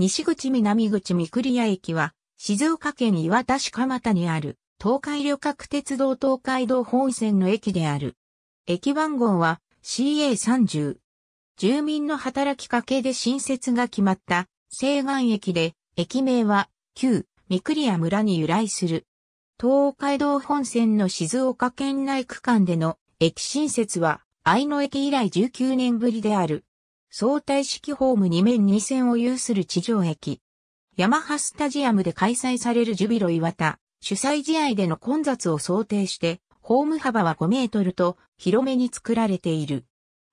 西口南口三栗屋駅は、静岡県磐田市蒲田にある、東海旅客鉄道東海道本線の駅である。駅番号は CA30。住民の働きかけで新設が決まった西岸駅で、駅名は旧三栗屋村に由来する。東海道本線の静岡県内区間での駅新設は、愛野駅以来19年ぶりである。相対式ホーム2面2線を有する地上駅。ヤマハスタジアムで開催されるジュビロ岩田、主催試合での混雑を想定して、ホーム幅は5メートルと広めに作られている。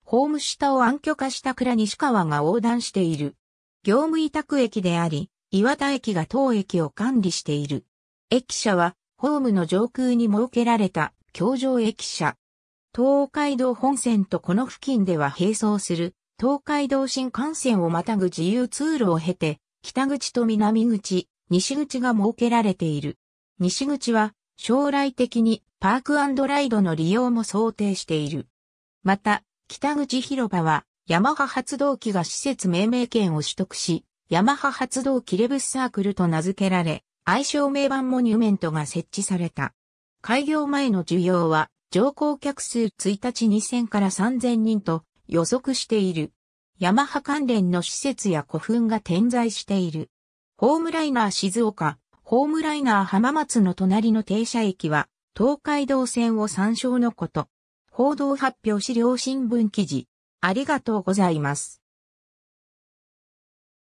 ホーム下を暗渠化した倉西川が横断している。業務委託駅であり、岩田駅が当駅を管理している。駅舎は、ホームの上空に設けられた、橋上駅舎。東海道本線とこの付近では並走する、東海道新幹線をまたぐ自由通路を経て、北口と南口、西口が設けられている。西口は将来的にパークライドの利用も想定している。また、北口広場はヤマハ発動機が施設命名権を取得し、ヤマハ発動機レブスサークルと名付けられ、愛称名板モニュメントが設置された。開業前の需要は乗降客数1日2000から3000人と予測している。ヤマハ関連の施設や古墳が点在している。ホームライナー静岡、ホームライナー浜松の隣の停車駅は、東海道線を参照のこと。報道発表資料新聞記事。ありがとうございます。